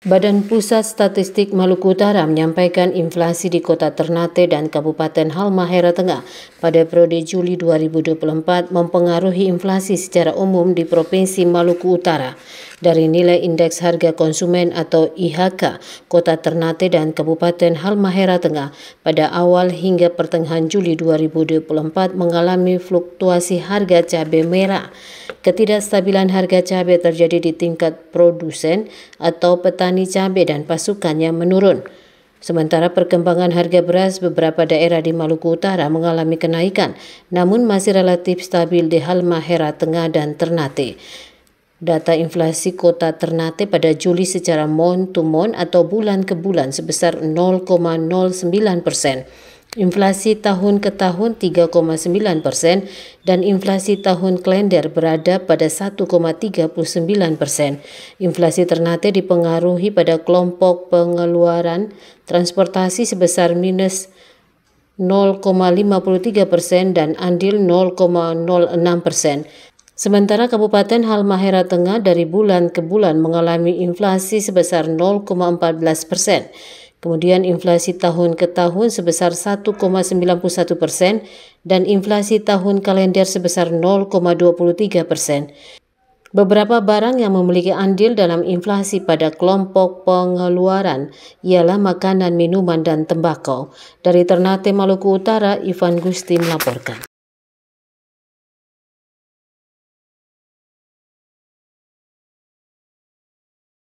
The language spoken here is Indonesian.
Badan Pusat Statistik Maluku Utara menyampaikan inflasi di kota Ternate dan Kabupaten Halmahera Tengah pada periode Juli 2024 mempengaruhi inflasi secara umum di Provinsi Maluku Utara. Dari nilai indeks harga konsumen atau IHK, kota Ternate dan Kabupaten Halmahera Tengah pada awal hingga pertengahan Juli 2024 mengalami fluktuasi harga cabai merah Ketidakstabilan harga cabai terjadi di tingkat produsen atau petani cabai dan pasukannya menurun. Sementara perkembangan harga beras beberapa daerah di Maluku Utara mengalami kenaikan, namun masih relatif stabil di Halmahera Tengah dan Ternate. Data inflasi kota Ternate pada Juli secara mon to mon atau bulan ke bulan sebesar 0,09 persen. Inflasi tahun ke tahun 3,9 persen dan inflasi tahun kalender berada pada 1,39 persen. Inflasi Ternate dipengaruhi pada kelompok pengeluaran transportasi sebesar minus 0,53 persen dan andil 0,06 persen. Sementara Kabupaten Halmahera Tengah dari bulan ke bulan mengalami inflasi sebesar 0,14 persen. Kemudian inflasi tahun ke tahun sebesar 1,91 persen dan inflasi tahun kalender sebesar 0,23 persen. Beberapa barang yang memiliki andil dalam inflasi pada kelompok pengeluaran ialah makanan, minuman, dan tembakau. Dari Ternate, Maluku Utara, Ivan Gusti melaporkan.